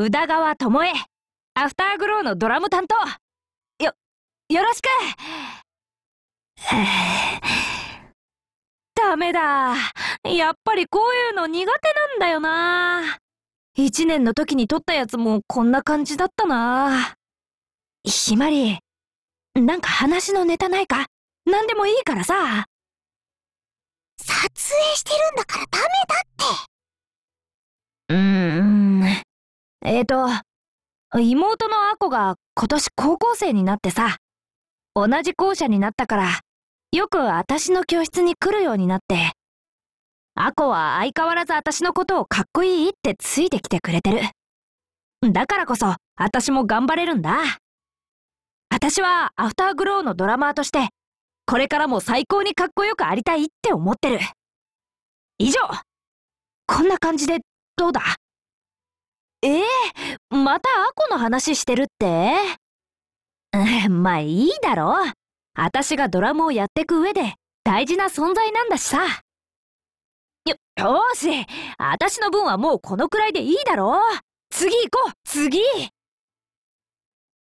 宇田川智恵アフターグローのドラム担当よよろしくダメだやっぱりこういうの苦手なんだよな1年の時に撮ったやつもこんな感じだったなひまりなんか話のネタないか何でもいいからさ撮影してるんだからダメだってうーんえーと、妹のアコが今年高校生になってさ、同じ校舎になったから、よく私の教室に来るようになって、アコは相変わらず私のことをかっこいいってついてきてくれてる。だからこそ、私も頑張れるんだ。私はアフターグローのドラマーとして、これからも最高にかっこよくありたいって思ってる。以上こんな感じでどうだええー、またアコの話してるって まあいいだろ。私がドラムをやってく上で大事な存在なんだしさ。よ、よーし。私の分はもうこのくらいでいいだろ。次行こう、次